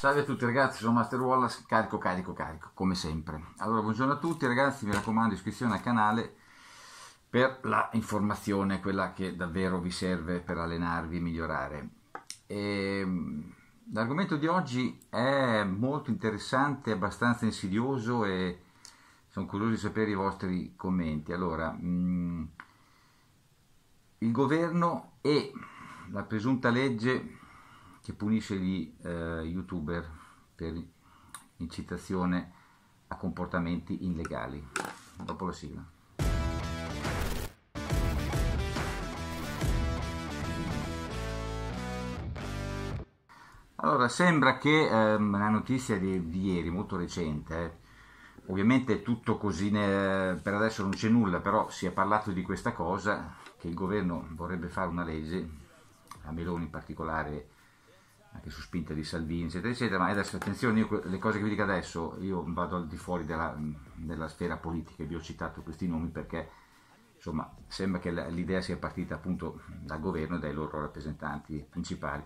Salve a tutti ragazzi, sono Master Wallace, carico, carico, carico, come sempre. Allora, buongiorno a tutti ragazzi, mi raccomando iscrizione al canale per la informazione, quella che davvero vi serve per allenarvi e migliorare. Mm, l'argomento di oggi è molto interessante, abbastanza insidioso e sono curioso di sapere i vostri commenti. Allora, mh, mm, il governo e la presunta legge che punisce gli eh, youtuber per incitazione a comportamenti illegali. Dopo la sigla. Allora, sembra che ehm, la notizia di, di, ieri, molto recente, eh, ovviamente tutto così, ne, per adesso non c'è nulla, però si è parlato di questa cosa, che il governo vorrebbe fare una legge, a Meloni in particolare, anche su spinta di Salvini, eccetera, eccetera, ma adesso attenzione, io, le cose che vi dico adesso, io vado al di fuori della, della sfera politica, vi ho citato questi nomi perché insomma sembra che l'idea sia partita appunto dal governo e dai loro rappresentanti principali.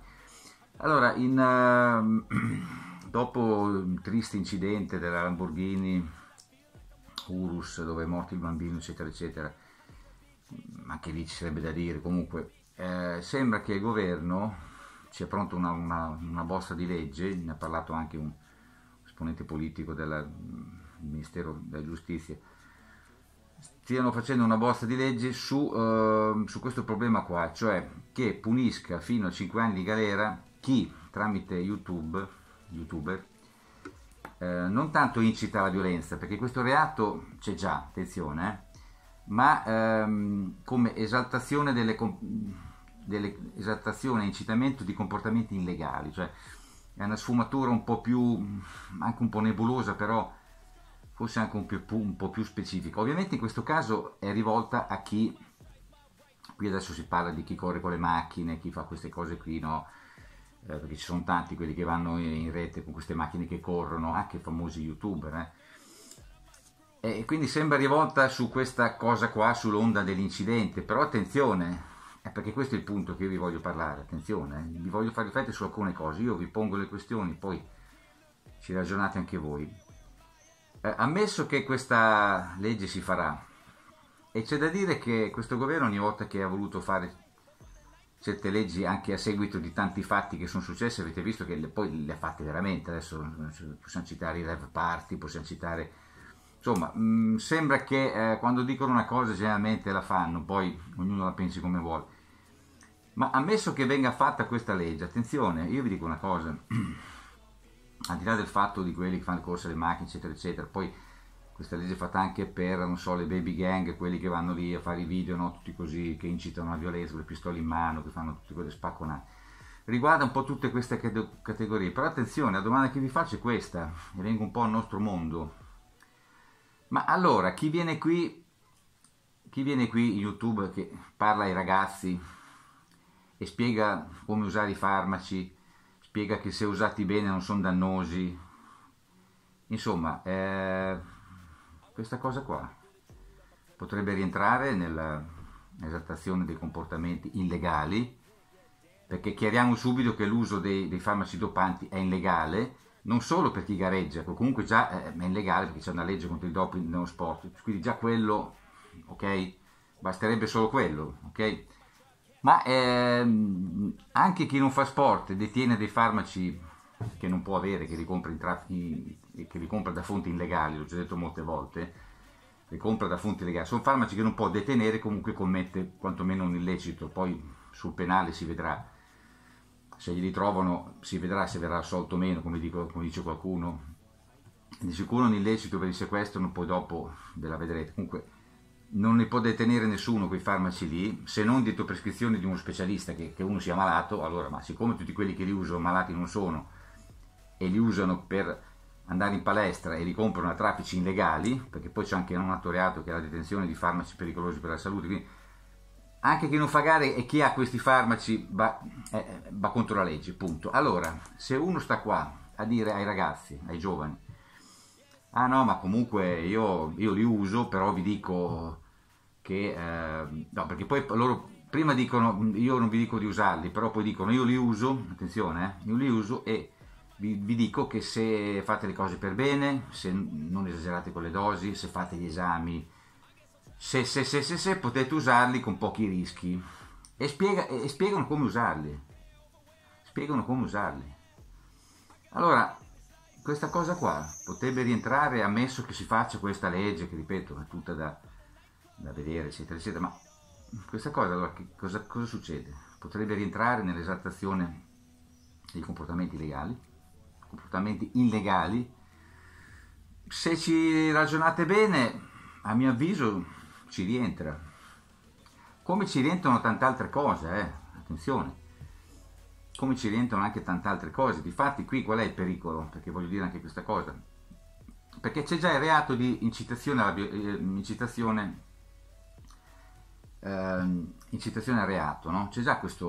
Allora, in, uh, dopo il triste incidente della Lamborghini Urus dove è morto il bambino, eccetera, eccetera, anche lì ci sarebbe da dire, comunque eh, sembra che il governo c'è pronta una, una, una, bozza di legge, ne ha parlato anche un esponente politico del mm, Ministero della Giustizia, stiano facendo una bozza di legge su, eh, su, questo problema qua, cioè che punisca fino a 5 anni di galera chi tramite YouTube, youtuber, eh, non tanto incita alla violenza, perché questo reato c'è già, attenzione, eh, ma ehm, come esaltazione delle dell'esaltazione e incitamento di comportamenti illegali, cioè è una sfumatura un po' più, anche un po' nebulosa, però forse anche un, più, un po' più specifica. Ovviamente in questo caso è rivolta a chi, qui adesso si parla di chi corre con le macchine, chi fa queste cose qui, no? Eh, perché ci sono tanti quelli che vanno in rete con queste macchine che corrono, anche famosi youtuber. Eh? E quindi sembra rivolta su questa cosa qua, sull'onda dell'incidente, però attenzione, eh, perché questo è il punto che io vi voglio parlare, attenzione, eh. vi voglio fare riflettere su alcune cose, io vi pongo le questioni, poi ci ragionate anche voi. Eh, ammesso che questa legge si farà, e c'è da dire che questo governo ogni volta che ha voluto fare certe leggi anche a seguito di tanti fatti che sono successi, avete visto che le, poi le ha fatte veramente, adesso eh, possiamo citare i rev party, possiamo citare... Insomma, mh, mm, sembra che eh, quando dicono una cosa generalmente la fanno, poi ognuno la pensi come vuole. Ma ammesso che venga fatta questa legge, attenzione, io vi dico una cosa, al di là del fatto di quelli che fanno il corso alle macchine, eccetera, eccetera, poi questa legge è fatta anche per, non so, le baby gang, quelli che vanno lì a fare i video, no? tutti così, che incitano alla violenza, con le pistole in mano, che fanno tutte quelle spacconate. Riguarda un po' tutte queste categorie, però attenzione, la domanda che vi faccio è questa, e vengo un po' al nostro mondo. Ma allora, chi viene qui, chi viene qui in YouTube che parla ai ragazzi, e spiega come usare i farmaci, spiega che se usati bene non sono dannosi. Insomma, eh, questa cosa qua potrebbe rientrare nell'esaltazione dei comportamenti illegali, perché chiariamo subito che l'uso dei, dei farmaci dopanti è illegale, non solo per chi gareggia, comunque già eh, eh, è illegale perché c'è una legge contro il doping nello sport, quindi già quello, ok? Basterebbe solo quello, ok? Ma ehm, anche chi non fa sport e detiene dei farmaci che non può avere, che li compra, traf- che li compra da fonti illegali, l'ho già detto molte volte, li compra da fonti illegali, sono farmaci che non può detenere, comunque commette quantomeno un illecito, poi sul penale si vedrà, se li trovano si vedrà se verrà assolto o meno, come, dico, come dice qualcuno, di sicuro un illecito per il sequestro, poi dopo ve la vedrete, comunque non ne può detenere nessuno quei farmaci lì, se non dietro prescrizione di uno specialista che, che, uno sia malato, allora ma siccome tutti quelli che li usano malati non sono e li usano per andare in palestra e li comprano a traffici illegali, perché poi c'è anche un altro reato che è la detenzione di farmaci pericolosi per la salute, quindi anche chi non fa gare e chi ha questi farmaci va, eh, va contro la legge, punto. Allora, se uno sta qua a dire ai ragazzi, ai giovani, ah no, ma comunque io, io li uso, però vi dico che eh, no, perché poi loro prima dicono io non vi dico di usarli, però poi dicono io li uso, attenzione, eh, io li uso e vi, vi, dico che se fate le cose per bene, se non esagerate con le dosi, se fate gli esami, se, se, se, se, se potete usarli con pochi rischi e, spiega, e, e spiegano come usarli, spiegano come usarli. Allora, questa cosa qua potrebbe rientrare, ammesso che si faccia questa legge, che ripeto è tutta da da vedere, eccetera, eccetera. Ma questa cosa allora che, cosa, cosa succede? Potrebbe rientrare nell'esaltazione dei comportamenti legali, comportamenti illegali. Se ci ragionate bene, a mio avviso ci rientra. Come ci rientrano tante altre cose, eh? attenzione. Come ci rientrano anche tante altre cose. Difatti qui qual è il pericolo? Perché voglio dire anche questa cosa. Perché c'è già il reato di incitazione, eh, incitazione ehm, incitazione al reato, no? c'è già questa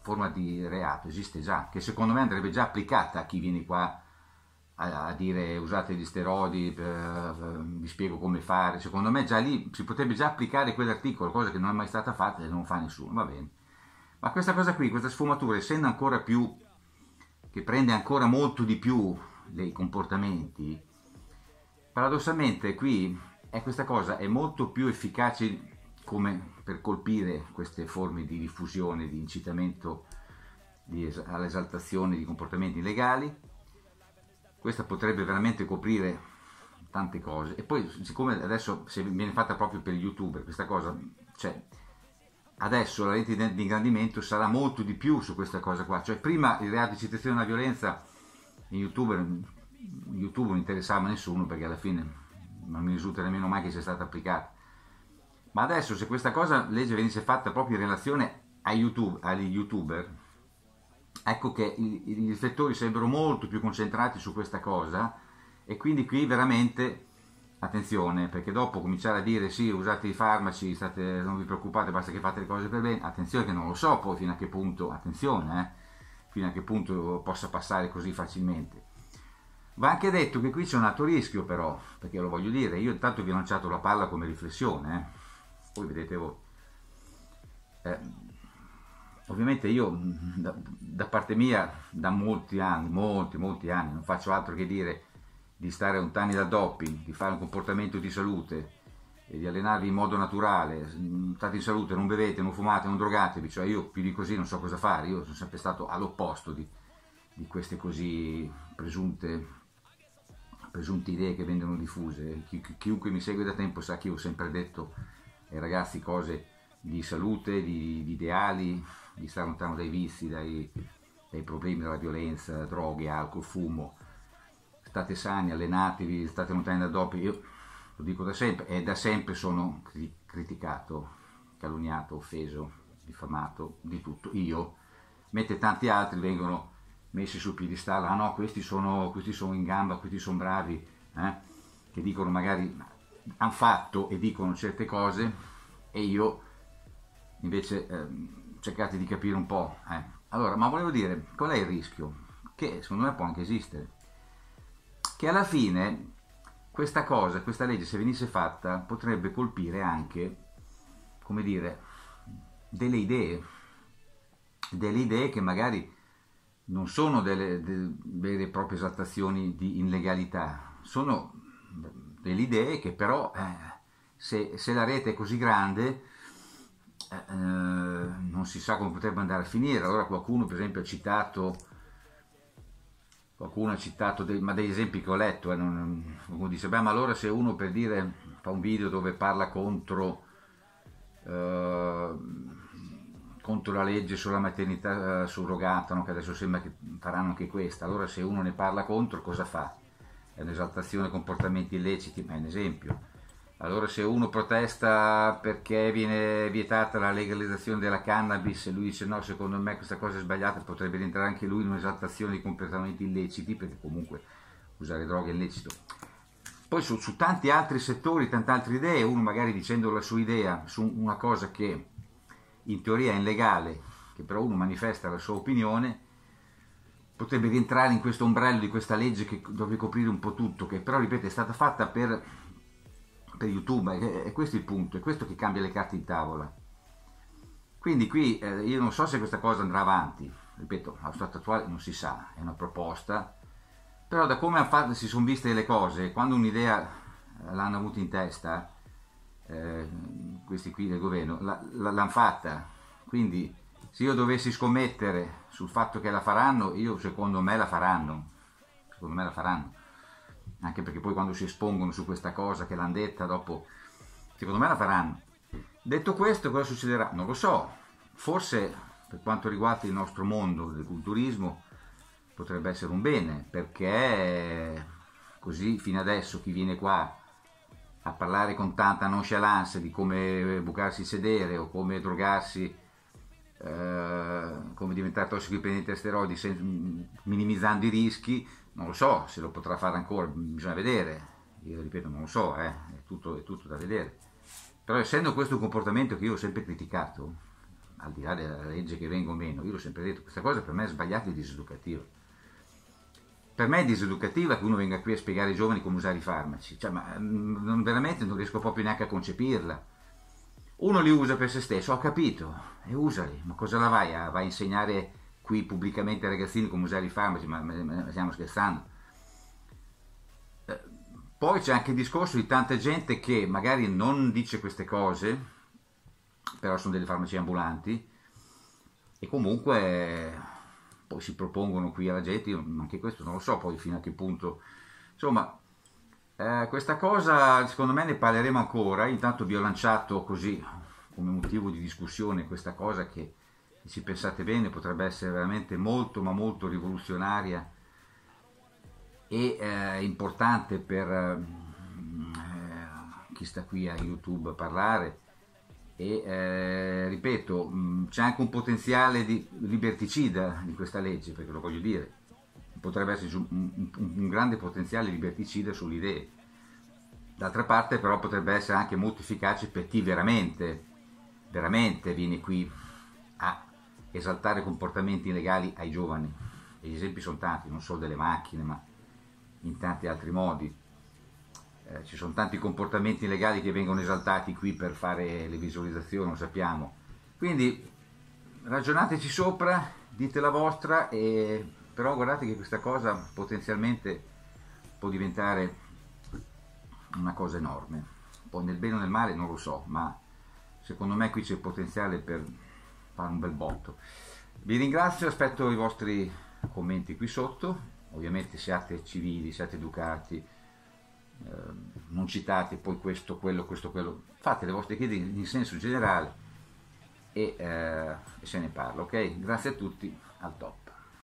forma di reato, esiste già, che secondo me andrebbe già applicata a chi viene qua a, a dire usate gli steroidi, eh, vi spiego come fare, secondo me già lì si potrebbe già applicare quell'articolo, cosa che non è mai stata fatta e non fa nessuno, va bene. Ma questa cosa qui, questa sfumatura, essendo ancora più, che prende ancora molto di più dei comportamenti, paradossalmente qui è questa cosa è molto più efficace come per colpire queste forme di diffusione, di incitamento es- all'esaltazione di comportamenti illegali. Questa potrebbe veramente coprire tante cose. E poi, siccome adesso se viene fatta proprio per youtuber, questa cosa, cioè, adesso la rete di ingrandimento sarà molto di più su questa cosa qua. Cioè, prima il reato di citazione alla violenza in youtuber, YouTube non interessava a nessuno perché alla fine non mi risulta nemmeno mai che sia stata applicata ma adesso se questa cosa legge venisse fatta proprio in relazione YouTube, agli youtuber, ecco che i, i riflettori sarebbero molto più concentrati su questa cosa e quindi qui veramente attenzione perché dopo cominciare a dire sì usate i farmaci state, non vi preoccupate basta che fate le cose per bene attenzione che non lo so poi fino a che punto attenzione eh, fino a che punto possa passare così facilmente va anche detto che qui c'è un altro rischio però perché lo voglio dire io intanto vi ho lanciato la palla come riflessione eh voi vedete voi. Oh. Eh, ovviamente io mm, da, da, parte mia da molti anni, molti molti anni, non faccio altro che dire di stare lontani da doping, di fare un comportamento di salute, e di allenarvi in modo naturale, mm, state in salute, non bevete, non fumate, non drogatevi, cioè io più di così non so cosa fare, io sono sempre stato all'opposto di, di, queste così presunte, presunte idee che vengono diffuse, Chi, chiunque mi segue da tempo sa che io ho sempre detto ai ragazzi cose di salute, di, di ideali, di stare lontano dai vizi, dai, dai problemi, dalla violenza, droghe, alcol, fumo. State sani, allenatevi, state lontani da doping. Io lo dico da sempre e da sempre sono cri- criticato, calunniato, offeso, diffamato, di tutto. Io, mentre tanti altri vengono messi sul piedistallo, ah no, questi sono, questi sono in gamba, questi sono bravi, eh? che dicono magari hanno fatto e dicono certe cose e io invece eh, cercate di capire un po'. Eh. Allora, ma volevo dire, qual è il rischio? Che secondo me può anche esistere. Che alla fine questa cosa, questa legge, se venisse fatta, potrebbe colpire anche, come dire, delle idee, delle idee che magari non sono delle, delle vere e proprie esaltazioni di illegalità, sono delle idee che però eh, se, se, la rete è così grande eh, eh, non si sa come potrebbe andare a finire. Allora qualcuno per esempio ha citato, qualcuno ha citato dei, ma degli esempi che ho letto, eh, non, qualcuno dice beh ma allora se uno per dire fa un video dove parla contro... Eh, contro la legge sulla maternità eh, surrogata, no? che adesso sembra che faranno anche questa. Allora se uno ne parla contro cosa fa? è un'esaltazione a comportamenti illeciti, ma è un esempio. Allora se uno protesta perché viene vietata la legalizzazione della cannabis e lui dice no, secondo me questa cosa è sbagliata, potrebbe rientrare anche lui in un'esaltazione di comportamenti illeciti, perché comunque usare droghe è illecito. Poi su, su, tanti altri settori, tante altre idee, uno magari dicendo la sua idea su una cosa che in teoria è illegale, che però uno manifesta la sua opinione, potrebbe rientrare in questo ombrello di questa legge che dovrebbe coprire un po' tutto, che però, ripeto, è stata fatta per, per YouTube, e, questo è il punto, è questo che cambia le carte in tavola. Quindi qui eh, io non so se questa cosa andrà avanti, ripeto, allo stato attuale non si sa, è una proposta, però da come fatto, si sono viste le cose, quando un'idea eh, l'hanno avuta in testa, eh, questi qui del governo, l'hanno fatta, quindi se io dovessi scommettere sul fatto che la faranno, io secondo me la faranno, secondo me la faranno, anche perché poi quando si espongono su questa cosa che l'hanno detta dopo, secondo me la faranno. Detto questo, cosa succederà? Non lo so, forse per quanto riguarda il nostro mondo del culturismo potrebbe essere un bene, perché così fino adesso chi viene qua a parlare con tanta nonchalance di come bucarsi il sedere o come drogarsi eh, come diventare tossicodipendenti da steroidi senza, minimizzando i rischi, non lo so se lo potrà fare ancora, bisogna vedere, io ripeto non lo so, eh, è, tutto, è, tutto, da vedere, però essendo questo un comportamento che io ho sempre criticato, al di là della legge che vengo meno, io l'ho sempre detto, questa cosa per me è sbagliata e diseducativa. Per me è diseducativa che uno venga qui a spiegare ai giovani come usare i farmaci, cioè, ma non, mm, veramente non riesco proprio neanche a concepirla uno li usa per se stesso, ho capito, e usali, ma cosa la vai a, vai a insegnare qui pubblicamente ai ragazzini come usare i farmaci, ma, ma, ma stiamo scherzando. Eh, poi c'è anche il discorso di tanta gente che magari non dice queste cose, però sono delle farmacie ambulanti, e comunque eh, poi si propongono qui alla gente, io anche questo non lo so poi fino a che punto, insomma eh, questa cosa secondo me ne parleremo ancora, intanto vi ho lanciato così come motivo di discussione questa cosa che se pensate bene potrebbe essere veramente molto ma molto rivoluzionaria e eh, importante per eh, chi sta qui a YouTube a parlare e eh, ripeto c'è anche un potenziale di liberticida di questa legge perché lo voglio dire potrebbe esserci un, un, un grande potenziale liberticida sulle idee. D'altra parte però potrebbe essere anche molto efficace per chi veramente, veramente viene qui a esaltare comportamenti illegali ai giovani. E gli esempi sono tanti, non solo delle macchine, ma in tanti altri modi. Eh, ci sono tanti comportamenti illegali che vengono esaltati qui per fare le visualizzazioni, lo sappiamo. Quindi ragionateci sopra, dite la vostra e però guardate che questa cosa potenzialmente può diventare una cosa enorme poi nel bene o nel male non lo so ma secondo me qui c'è il potenziale per fare un bel botto vi ringrazio aspetto i vostri commenti qui sotto ovviamente siate civili siate educati eh, non citate poi questo quello questo quello fate le vostre chiedine in senso generale e, eh, e se ne parlo ok grazie a tutti al top